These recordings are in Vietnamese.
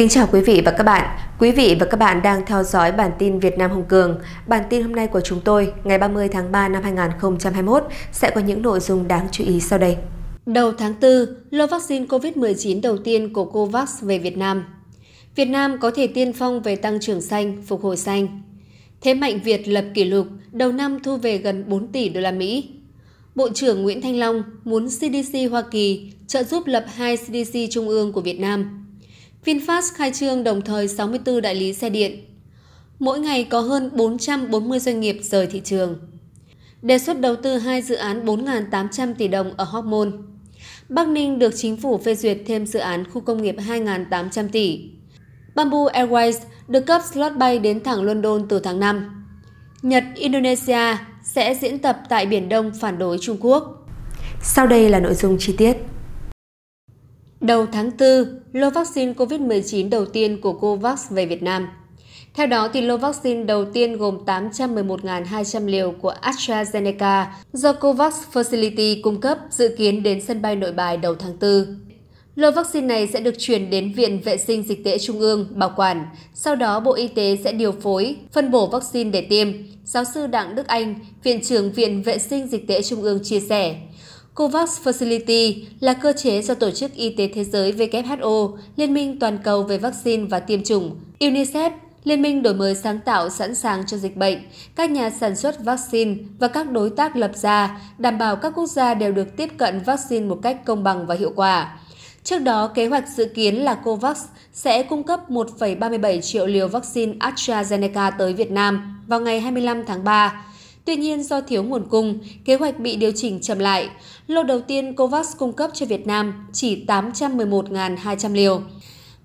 Kính chào quý vị và các bạn. Quý vị và các bạn đang theo dõi bản tin Việt Nam Hồng Cường. Bản tin hôm nay của chúng tôi ngày 30 tháng 3 năm 2021 sẽ có những nội dung đáng chú ý sau đây. Đầu tháng 4, lô vaccine COVID-19 đầu tiên của COVAX về Việt Nam. Việt Nam có thể tiên phong về tăng trưởng xanh, phục hồi xanh. Thế mạnh Việt lập kỷ lục, đầu năm thu về gần 4 tỷ đô la Mỹ. Bộ trưởng Nguyễn Thanh Long muốn CDC Hoa Kỳ trợ giúp lập hai CDC trung ương của Việt Nam VinFast khai trương đồng thời 64 đại lý xe điện. Mỗi ngày có hơn 440 doanh nghiệp rời thị trường. Đề xuất đầu tư hai dự án 4.800 tỷ đồng ở Hóc Môn. Bắc Ninh được chính phủ phê duyệt thêm dự án khu công nghiệp 2.800 tỷ. Bamboo Airways được cấp slot bay đến thẳng London từ tháng 5. Nhật, Indonesia sẽ diễn tập tại Biển Đông phản đối Trung Quốc. Sau đây là nội dung chi tiết. Đầu tháng 4, lô vaccine COVID-19 đầu tiên của COVAX về Việt Nam. Theo đó, thì lô vaccine đầu tiên gồm 811.200 liều của AstraZeneca do COVAX Facility cung cấp dự kiến đến sân bay nội bài đầu tháng 4. Lô vaccine này sẽ được chuyển đến Viện Vệ sinh Dịch tễ Trung ương bảo quản, sau đó Bộ Y tế sẽ điều phối, phân bổ vaccine để tiêm. Giáo sư Đặng Đức Anh, Viện trưởng Viện Vệ sinh Dịch tễ Trung ương chia sẻ, COVAX Facility là cơ chế do Tổ chức Y tế Thế giới WHO, Liên minh Toàn cầu về Vaccine và Tiêm chủng, UNICEF, Liên minh đổi mới sáng tạo sẵn sàng cho dịch bệnh, các nhà sản xuất vaccine và các đối tác lập ra, đảm bảo các quốc gia đều được tiếp cận vaccine một cách công bằng và hiệu quả. Trước đó, kế hoạch dự kiến là COVAX sẽ cung cấp 1,37 triệu liều vaccine AstraZeneca tới Việt Nam vào ngày 25 tháng 3, Tuy nhiên do thiếu nguồn cung, kế hoạch bị điều chỉnh chậm lại. Lô đầu tiên COVAX cung cấp cho Việt Nam chỉ 811.200 liều.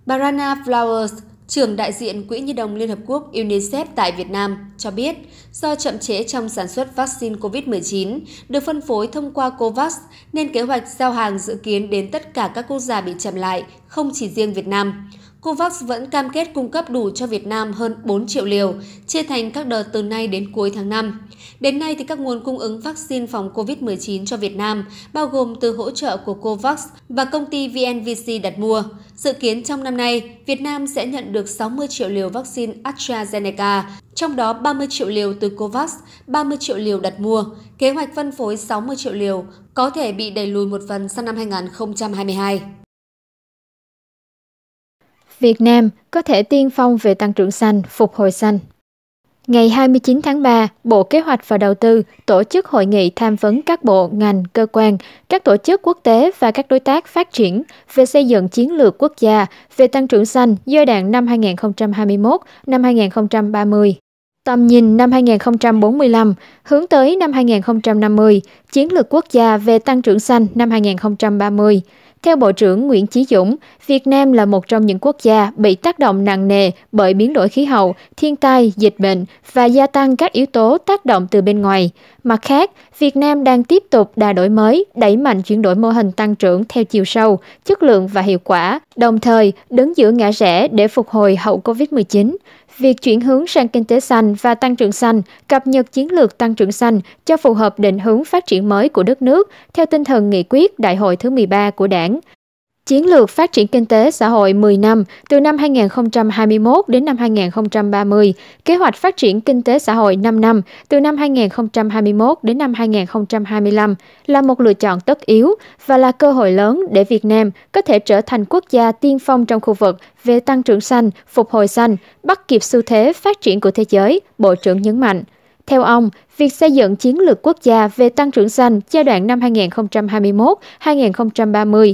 Barana Flowers, trưởng đại diện Quỹ Nhi đồng Liên Hợp Quốc UNICEF tại Việt Nam, cho biết do chậm trễ trong sản xuất vaccine COVID-19 được phân phối thông qua COVAX nên kế hoạch giao hàng dự kiến đến tất cả các quốc gia bị chậm lại, không chỉ riêng Việt Nam. COVAX vẫn cam kết cung cấp đủ cho Việt Nam hơn 4 triệu liều, chia thành các đợt từ nay đến cuối tháng 5. Đến nay, thì các nguồn cung ứng vaccine phòng COVID-19 cho Việt Nam bao gồm từ hỗ trợ của COVAX và công ty VNVC đặt mua. Dự kiến trong năm nay, Việt Nam sẽ nhận được 60 triệu liều vaccine AstraZeneca, trong đó 30 triệu liều từ COVAX, 30 triệu liều đặt mua. Kế hoạch phân phối 60 triệu liều có thể bị đẩy lùi một phần sang năm 2022. Việt Nam có thể tiên phong về tăng trưởng xanh, phục hồi xanh. Ngày 29 tháng 3, Bộ Kế hoạch và Đầu tư tổ chức hội nghị tham vấn các bộ, ngành, cơ quan, các tổ chức quốc tế và các đối tác phát triển về xây dựng chiến lược quốc gia về tăng trưởng xanh giai đoạn năm 2021 năm 2030. Tầm nhìn năm 2045, hướng tới năm 2050, chiến lược quốc gia về tăng trưởng xanh năm 2030 theo Bộ trưởng Nguyễn Chí Dũng, Việt Nam là một trong những quốc gia bị tác động nặng nề bởi biến đổi khí hậu, thiên tai, dịch bệnh và gia tăng các yếu tố tác động từ bên ngoài. Mặt khác, Việt Nam đang tiếp tục đà đổi mới, đẩy mạnh chuyển đổi mô hình tăng trưởng theo chiều sâu, chất lượng và hiệu quả, đồng thời đứng giữa ngã rẽ để phục hồi hậu COVID-19 việc chuyển hướng sang kinh tế xanh và tăng trưởng xanh, cập nhật chiến lược tăng trưởng xanh cho phù hợp định hướng phát triển mới của đất nước theo tinh thần nghị quyết đại hội thứ 13 của đảng Chiến lược phát triển kinh tế xã hội 10 năm từ năm 2021 đến năm 2030, kế hoạch phát triển kinh tế xã hội 5 năm từ năm 2021 đến năm 2025 là một lựa chọn tất yếu và là cơ hội lớn để Việt Nam có thể trở thành quốc gia tiên phong trong khu vực về tăng trưởng xanh, phục hồi xanh, bắt kịp xu thế phát triển của thế giới, Bộ trưởng nhấn mạnh. Theo ông, việc xây dựng chiến lược quốc gia về tăng trưởng xanh giai đoạn năm 2021-2030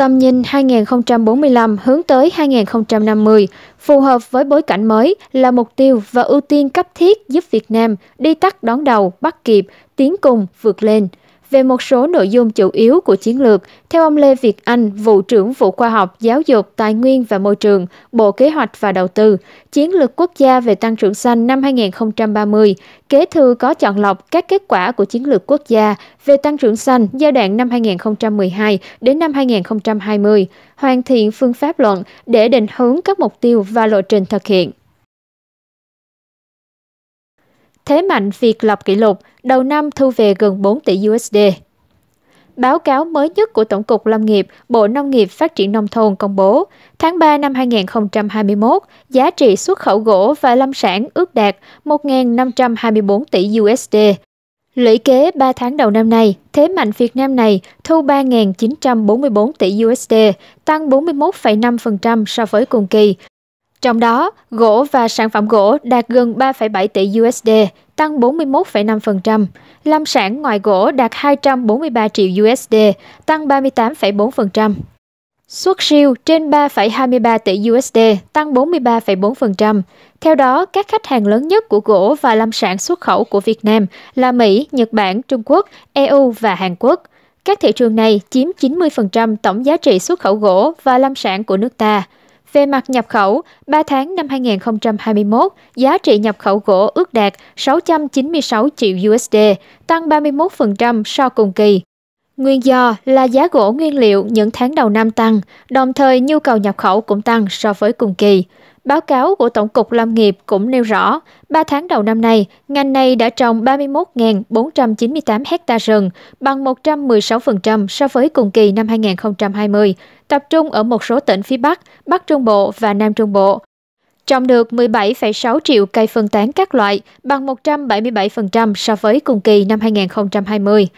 tầm nhìn 2045 hướng tới 2050, phù hợp với bối cảnh mới là mục tiêu và ưu tiên cấp thiết giúp Việt Nam đi tắt đón đầu, bắt kịp, tiến cùng, vượt lên – về một số nội dung chủ yếu của chiến lược. Theo ông Lê Việt Anh, vụ trưởng vụ khoa học, giáo dục, tài nguyên và môi trường, Bộ Kế hoạch và Đầu tư, chiến lược quốc gia về tăng trưởng xanh năm 2030, kế thư có chọn lọc các kết quả của chiến lược quốc gia về tăng trưởng xanh giai đoạn năm 2012 đến năm 2020, hoàn thiện phương pháp luận để định hướng các mục tiêu và lộ trình thực hiện. thế mạnh việc lập kỷ lục, đầu năm thu về gần 4 tỷ USD. Báo cáo mới nhất của Tổng cục Lâm nghiệp, Bộ Nông nghiệp Phát triển Nông thôn công bố, tháng 3 năm 2021, giá trị xuất khẩu gỗ và lâm sản ước đạt 1.524 tỷ USD. Lũy kế 3 tháng đầu năm nay, thế mạnh Việt Nam này thu 3.944 tỷ USD, tăng 41,5% so với cùng kỳ, trong đó, gỗ và sản phẩm gỗ đạt gần 3,7 tỷ USD, tăng 41,5%, lâm sản ngoài gỗ đạt 243 triệu USD, tăng 38,4%. Xuất siêu trên 3,23 tỷ USD, tăng 43,4%. Theo đó, các khách hàng lớn nhất của gỗ và lâm sản xuất khẩu của Việt Nam là Mỹ, Nhật Bản, Trung Quốc, EU và Hàn Quốc. Các thị trường này chiếm 90% tổng giá trị xuất khẩu gỗ và lâm sản của nước ta. Về mặt nhập khẩu, 3 tháng năm 2021, giá trị nhập khẩu gỗ ước đạt 696 triệu USD, tăng 31% so cùng kỳ. Nguyên do là giá gỗ nguyên liệu những tháng đầu năm tăng, đồng thời nhu cầu nhập khẩu cũng tăng so với cùng kỳ. Báo cáo của Tổng cục Lâm nghiệp cũng nêu rõ, 3 tháng đầu năm nay, ngành này đã trồng 31.498 hecta rừng, bằng 116% so với cùng kỳ năm 2020, tập trung ở một số tỉnh phía Bắc, Bắc Trung Bộ và Nam Trung Bộ. Trồng được 17,6 triệu cây phân tán các loại, bằng 177% so với cùng kỳ năm 2020.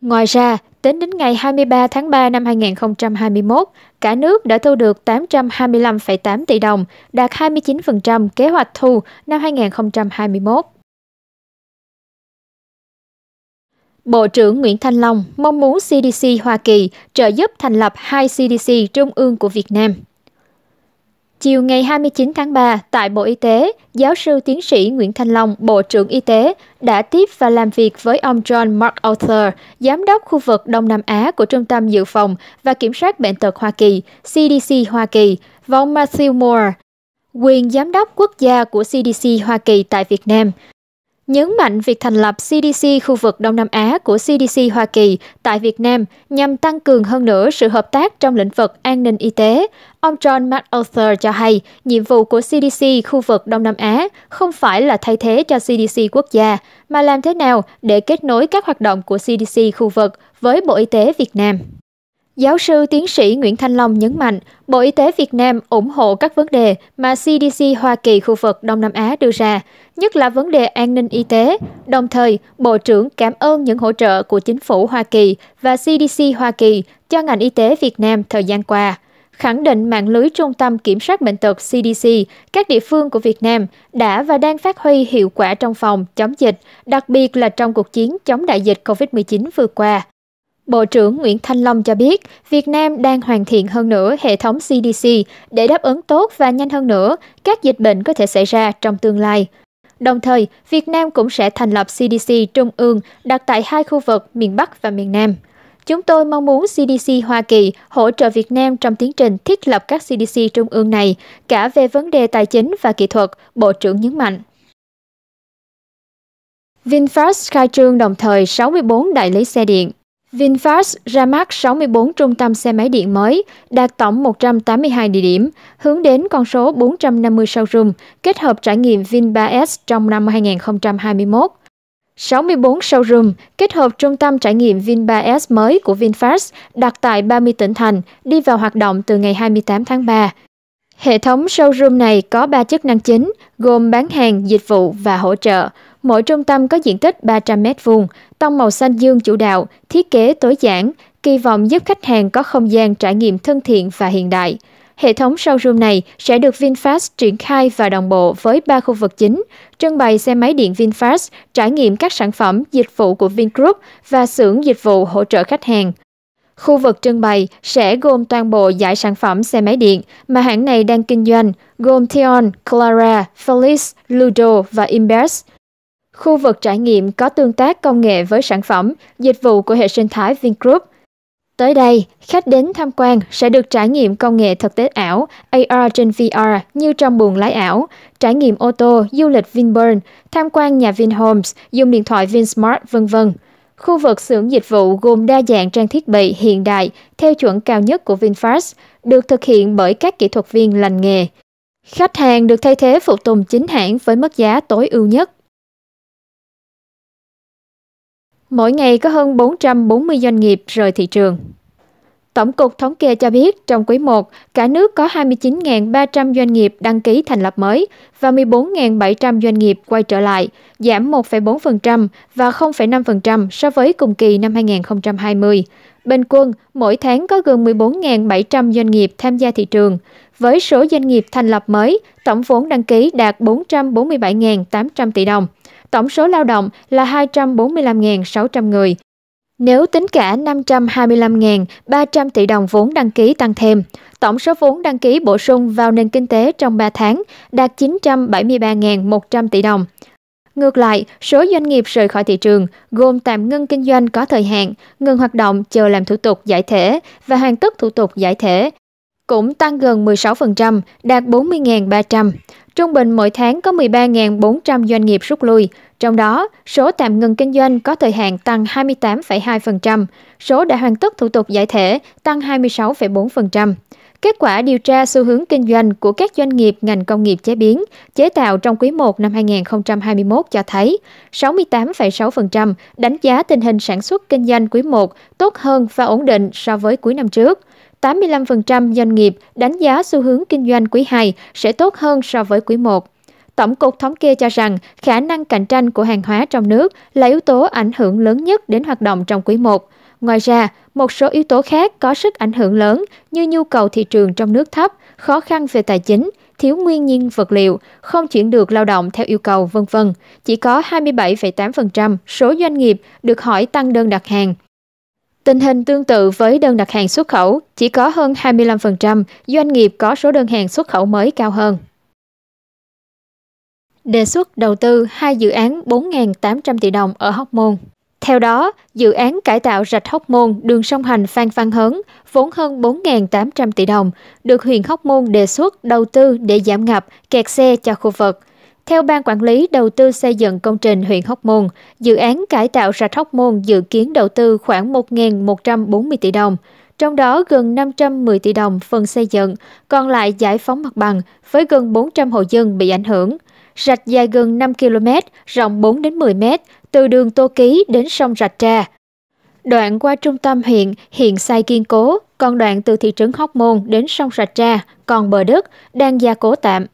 Ngoài ra, tính đến ngày 23 tháng 3 năm 2021, cả nước đã thu được 825,8 tỷ đồng, đạt 29% kế hoạch thu năm 2021. Bộ trưởng Nguyễn Thanh Long mong muốn CDC Hoa Kỳ trợ giúp thành lập hai CDC trung ương của Việt Nam. Chiều ngày 29 tháng 3, tại Bộ Y tế, giáo sư tiến sĩ Nguyễn Thanh Long, Bộ trưởng Y tế, đã tiếp và làm việc với ông John Mark Arthur, Giám đốc khu vực Đông Nam Á của Trung tâm Dự phòng và Kiểm soát Bệnh tật Hoa Kỳ, CDC Hoa Kỳ, và ông Matthew Moore, quyền Giám đốc quốc gia của CDC Hoa Kỳ tại Việt Nam, nhấn mạnh việc thành lập CDC khu vực Đông Nam Á của CDC Hoa Kỳ tại Việt Nam nhằm tăng cường hơn nữa sự hợp tác trong lĩnh vực an ninh y tế. Ông John MacArthur cho hay, nhiệm vụ của CDC khu vực Đông Nam Á không phải là thay thế cho CDC quốc gia, mà làm thế nào để kết nối các hoạt động của CDC khu vực với Bộ Y tế Việt Nam. Giáo sư tiến sĩ Nguyễn Thanh Long nhấn mạnh, Bộ Y tế Việt Nam ủng hộ các vấn đề mà CDC Hoa Kỳ khu vực Đông Nam Á đưa ra, nhất là vấn đề an ninh y tế. Đồng thời, Bộ trưởng cảm ơn những hỗ trợ của chính phủ Hoa Kỳ và CDC Hoa Kỳ cho ngành y tế Việt Nam thời gian qua khẳng định mạng lưới trung tâm kiểm soát bệnh tật CDC, các địa phương của Việt Nam đã và đang phát huy hiệu quả trong phòng chống dịch, đặc biệt là trong cuộc chiến chống đại dịch COVID-19 vừa qua. Bộ trưởng Nguyễn Thanh Long cho biết, Việt Nam đang hoàn thiện hơn nữa hệ thống CDC để đáp ứng tốt và nhanh hơn nữa các dịch bệnh có thể xảy ra trong tương lai. Đồng thời, Việt Nam cũng sẽ thành lập CDC trung ương đặt tại hai khu vực miền Bắc và miền Nam. Chúng tôi mong muốn CDC Hoa Kỳ hỗ trợ Việt Nam trong tiến trình thiết lập các CDC trung ương này, cả về vấn đề tài chính và kỹ thuật, Bộ trưởng nhấn mạnh. VinFast khai trương đồng thời 64 đại lý xe điện VinFast ra mắt 64 trung tâm xe máy điện mới, đạt tổng 182 địa điểm, hướng đến con số 450 showroom, kết hợp trải nghiệm Vin 3S trong năm 2021. 64 showroom kết hợp trung tâm trải nghiệm Vin 3S mới của VinFast đặt tại 30 tỉnh thành, đi vào hoạt động từ ngày 28 tháng 3. Hệ thống showroom này có 3 chức năng chính, gồm bán hàng, dịch vụ và hỗ trợ. Mỗi trung tâm có diện tích 300 m2, tông màu xanh dương chủ đạo, thiết kế tối giản, kỳ vọng giúp khách hàng có không gian trải nghiệm thân thiện và hiện đại. Hệ thống showroom này sẽ được VinFast triển khai và đồng bộ với 3 khu vực chính, trưng bày xe máy điện VinFast, trải nghiệm các sản phẩm, dịch vụ của Vingroup và xưởng dịch vụ hỗ trợ khách hàng. Khu vực trưng bày sẽ gồm toàn bộ giải sản phẩm xe máy điện mà hãng này đang kinh doanh, gồm Theon, Clara, Felix, Ludo và Imbes khu vực trải nghiệm có tương tác công nghệ với sản phẩm, dịch vụ của hệ sinh thái Vingroup. Tới đây, khách đến tham quan sẽ được trải nghiệm công nghệ thực tế ảo AR trên VR như trong buồng lái ảo, trải nghiệm ô tô, du lịch Vinburn, tham quan nhà Vinhomes, dùng điện thoại Vinsmart, vân vân. Khu vực xưởng dịch vụ gồm đa dạng trang thiết bị hiện đại theo chuẩn cao nhất của VinFast, được thực hiện bởi các kỹ thuật viên lành nghề. Khách hàng được thay thế phụ tùng chính hãng với mức giá tối ưu nhất. Mỗi ngày có hơn 440 doanh nghiệp rời thị trường. Tổng cục Thống kê cho biết, trong quý 1, cả nước có 29.300 doanh nghiệp đăng ký thành lập mới và 14.700 doanh nghiệp quay trở lại, giảm 1,4% và 0,5% so với cùng kỳ năm 2020. Bình quân, mỗi tháng có gần 14.700 doanh nghiệp tham gia thị trường. Với số doanh nghiệp thành lập mới, tổng vốn đăng ký đạt 447.800 tỷ đồng – tổng số lao động là 245.600 người. Nếu tính cả 525.300 tỷ đồng vốn đăng ký tăng thêm, tổng số vốn đăng ký bổ sung vào nền kinh tế trong 3 tháng đạt 973.100 tỷ đồng. Ngược lại, số doanh nghiệp rời khỏi thị trường gồm tạm ngưng kinh doanh có thời hạn, ngừng hoạt động chờ làm thủ tục giải thể và hoàn tất thủ tục giải thể cũng tăng gần 16%, đạt 40.300. Trung bình mỗi tháng có 13.400 doanh nghiệp rút lui, trong đó số tạm ngừng kinh doanh có thời hạn tăng 28,2%, số đã hoàn tất thủ tục giải thể tăng 26,4%. Kết quả điều tra xu hướng kinh doanh của các doanh nghiệp ngành công nghiệp chế biến, chế tạo trong quý 1 năm 2021 cho thấy 68,6% đánh giá tình hình sản xuất kinh doanh quý 1 tốt hơn và ổn định so với cuối năm trước. 85% doanh nghiệp đánh giá xu hướng kinh doanh quý 2 sẽ tốt hơn so với quý 1. Tổng cục thống kê cho rằng khả năng cạnh tranh của hàng hóa trong nước là yếu tố ảnh hưởng lớn nhất đến hoạt động trong quý 1. Ngoài ra, một số yếu tố khác có sức ảnh hưởng lớn như nhu cầu thị trường trong nước thấp, khó khăn về tài chính, thiếu nguyên nhiên vật liệu, không chuyển được lao động theo yêu cầu vân vân. Chỉ có 27,8% số doanh nghiệp được hỏi tăng đơn đặt hàng Tình hình tương tự với đơn đặt hàng xuất khẩu, chỉ có hơn 25% doanh nghiệp có số đơn hàng xuất khẩu mới cao hơn. Đề xuất đầu tư hai dự án 4.800 tỷ đồng ở Hóc Môn. Theo đó, dự án cải tạo rạch Hóc Môn đường sông hành Phan Văn Hớn vốn hơn 4.800 tỷ đồng được huyện Hóc Môn đề xuất đầu tư để giảm ngập, kẹt xe cho khu vực – theo Ban Quản lý Đầu tư xây dựng công trình huyện Hóc Môn, dự án cải tạo rạch Hóc Môn dự kiến đầu tư khoảng 1.140 tỷ đồng, trong đó gần 510 tỷ đồng phần xây dựng, còn lại giải phóng mặt bằng với gần 400 hộ dân bị ảnh hưởng. Rạch dài gần 5 km, rộng 4 đến 10 m, từ đường Tô Ký đến sông Rạch Tra. Đoạn qua trung tâm huyện hiện sai kiên cố, còn đoạn từ thị trấn Hóc Môn đến sông Rạch Tra còn bờ đất đang gia cố tạm.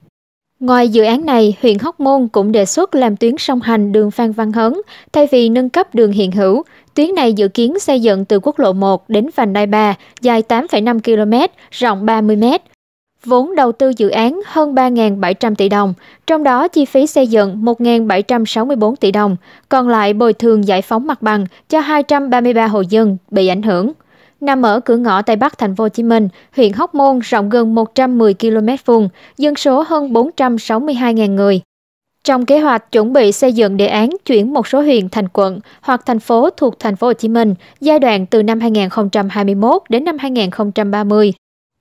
Ngoài dự án này, huyện Hóc Môn cũng đề xuất làm tuyến song hành đường Phan Văn Hớn thay vì nâng cấp đường hiện hữu. Tuyến này dự kiến xây dựng từ quốc lộ 1 đến vành đai 3, dài 8,5 km, rộng 30 m. Vốn đầu tư dự án hơn 3.700 tỷ đồng, trong đó chi phí xây dựng 1.764 tỷ đồng, còn lại bồi thường giải phóng mặt bằng cho 233 hộ dân bị ảnh hưởng nằm ở cửa ngõ Tây Bắc thành phố Hồ Chí Minh, huyện Hóc Môn rộng gần 110 km vuông, dân số hơn 462.000 người. Trong kế hoạch chuẩn bị xây dựng đề án chuyển một số huyện thành quận hoặc thành phố thuộc thành phố Hồ Chí Minh giai đoạn từ năm 2021 đến năm 2030,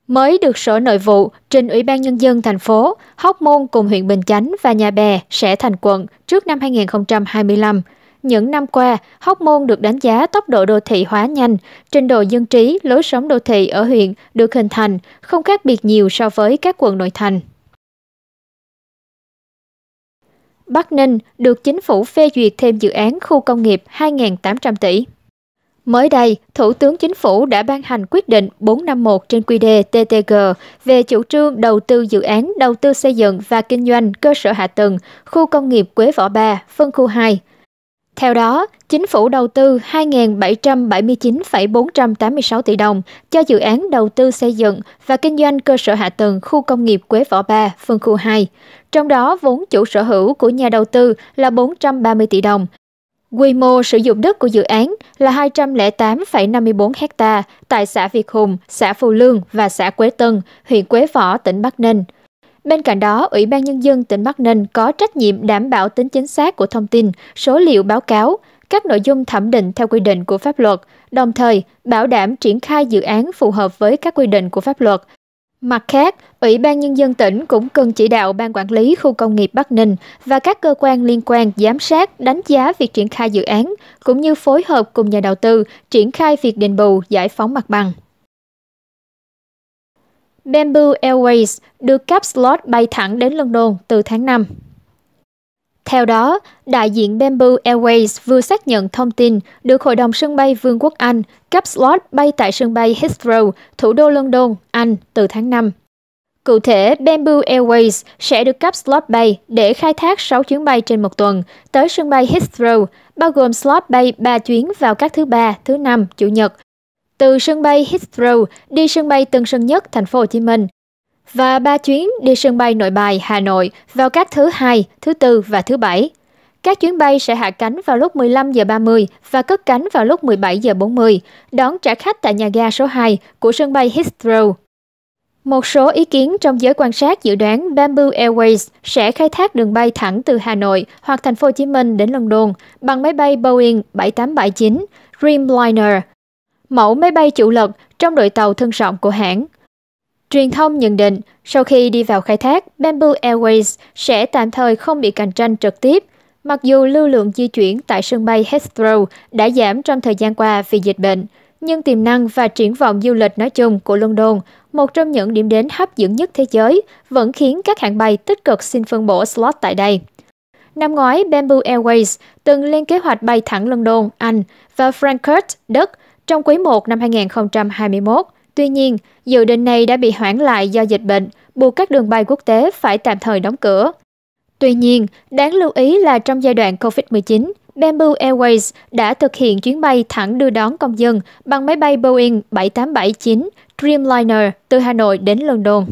mới được Sở Nội vụ trình Ủy ban Nhân dân thành phố, Hóc Môn cùng huyện Bình Chánh và Nhà Bè sẽ thành quận trước năm 2025. Những năm qua, Hóc Môn được đánh giá tốc độ đô thị hóa nhanh, trình độ dân trí, lối sống đô thị ở huyện được hình thành, không khác biệt nhiều so với các quận nội thành. Bắc Ninh được chính phủ phê duyệt thêm dự án khu công nghiệp 2.800 tỷ. Mới đây, Thủ tướng Chính phủ đã ban hành quyết định 451 trên quy đề TTG về chủ trương đầu tư dự án đầu tư xây dựng và kinh doanh cơ sở hạ tầng khu công nghiệp Quế Võ Ba, phân khu 2, theo đó, chính phủ đầu tư 2.779,486 tỷ đồng cho dự án đầu tư xây dựng và kinh doanh cơ sở hạ tầng khu công nghiệp Quế Võ Ba, phân khu 2. Trong đó, vốn chủ sở hữu của nhà đầu tư là 430 tỷ đồng. Quy mô sử dụng đất của dự án là 208,54 ha tại xã Việt Hùng, xã Phù Lương và xã Quế Tân, huyện Quế Võ, tỉnh Bắc Ninh – Bên cạnh đó, Ủy ban Nhân dân tỉnh Bắc Ninh có trách nhiệm đảm bảo tính chính xác của thông tin, số liệu báo cáo, các nội dung thẩm định theo quy định của pháp luật, đồng thời bảo đảm triển khai dự án phù hợp với các quy định của pháp luật. Mặt khác, Ủy ban Nhân dân tỉnh cũng cần chỉ đạo Ban Quản lý Khu công nghiệp Bắc Ninh và các cơ quan liên quan giám sát, đánh giá việc triển khai dự án, cũng như phối hợp cùng nhà đầu tư triển khai việc đền bù, giải phóng mặt bằng. Bamboo Airways được cấp slot bay thẳng đến London từ tháng 5. Theo đó, đại diện Bamboo Airways vừa xác nhận thông tin được Hội đồng sân bay Vương quốc Anh cấp slot bay tại sân bay Heathrow, thủ đô London, Anh từ tháng 5. Cụ thể, Bamboo Airways sẽ được cấp slot bay để khai thác 6 chuyến bay trên một tuần tới sân bay Heathrow, bao gồm slot bay 3 chuyến vào các thứ ba, thứ năm, chủ nhật từ sân bay Heathrow đi sân bay Tân Sơn Nhất, thành phố Hồ Chí Minh và ba chuyến đi sân bay Nội Bài, Hà Nội vào các thứ hai, thứ tư và thứ bảy. Các chuyến bay sẽ hạ cánh vào lúc 15 giờ 30 và cất cánh vào lúc 17 giờ 40, đón trả khách tại nhà ga số 2 của sân bay Heathrow. Một số ý kiến trong giới quan sát dự đoán Bamboo Airways sẽ khai thác đường bay thẳng từ Hà Nội hoặc thành phố Hồ Chí Minh đến London bằng máy bay Boeing 787-9 Dreamliner mẫu máy bay chủ lực trong đội tàu thân rộng của hãng. Truyền thông nhận định, sau khi đi vào khai thác, Bamboo Airways sẽ tạm thời không bị cạnh tranh trực tiếp, mặc dù lưu lượng di chuyển tại sân bay Heathrow đã giảm trong thời gian qua vì dịch bệnh, nhưng tiềm năng và triển vọng du lịch nói chung của London, một trong những điểm đến hấp dẫn nhất thế giới, vẫn khiến các hãng bay tích cực xin phân bổ slot tại đây. Năm ngoái, Bamboo Airways từng lên kế hoạch bay thẳng London, Anh và Frankfurt, Đức – trong quý I năm 2021. Tuy nhiên, dự định này đã bị hoãn lại do dịch bệnh, buộc các đường bay quốc tế phải tạm thời đóng cửa. Tuy nhiên, đáng lưu ý là trong giai đoạn COVID-19, Bamboo Airways đã thực hiện chuyến bay thẳng đưa đón công dân bằng máy bay Boeing 7879 Dreamliner từ Hà Nội đến London.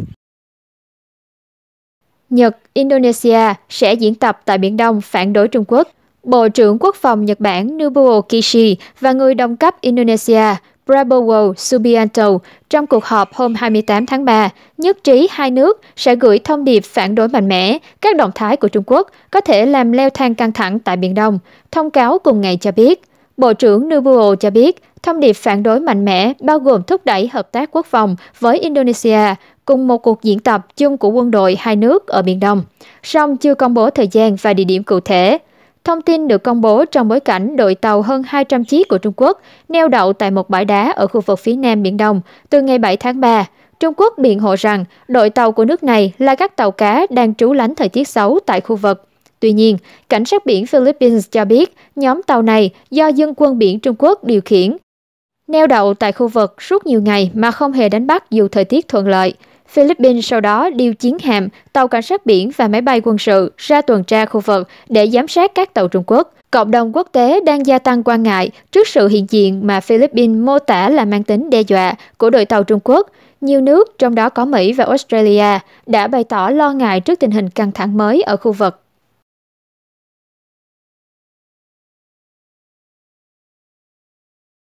Nhật, Indonesia sẽ diễn tập tại Biển Đông phản đối Trung Quốc – Bộ trưởng Quốc phòng Nhật Bản Nobuo Kishi và người đồng cấp Indonesia Prabowo Subianto trong cuộc họp hôm 28 tháng 3 nhất trí hai nước sẽ gửi thông điệp phản đối mạnh mẽ các động thái của Trung Quốc có thể làm leo thang căng thẳng tại Biển Đông. Thông cáo cùng ngày cho biết, Bộ trưởng Nobuo cho biết thông điệp phản đối mạnh mẽ bao gồm thúc đẩy hợp tác quốc phòng với Indonesia cùng một cuộc diễn tập chung của quân đội hai nước ở Biển Đông, song chưa công bố thời gian và địa điểm cụ thể. Thông tin được công bố trong bối cảnh đội tàu hơn 200 chiếc của Trung Quốc neo đậu tại một bãi đá ở khu vực phía nam Biển Đông từ ngày 7 tháng 3. Trung Quốc biện hộ rằng đội tàu của nước này là các tàu cá đang trú lánh thời tiết xấu tại khu vực. Tuy nhiên, cảnh sát biển Philippines cho biết nhóm tàu này do dân quân biển Trung Quốc điều khiển, neo đậu tại khu vực suốt nhiều ngày mà không hề đánh bắt dù thời tiết thuận lợi. Philippines sau đó điều chiến hạm, tàu cảnh sát biển và máy bay quân sự ra tuần tra khu vực để giám sát các tàu Trung Quốc. Cộng đồng quốc tế đang gia tăng quan ngại trước sự hiện diện mà Philippines mô tả là mang tính đe dọa của đội tàu Trung Quốc. Nhiều nước, trong đó có Mỹ và Australia, đã bày tỏ lo ngại trước tình hình căng thẳng mới ở khu vực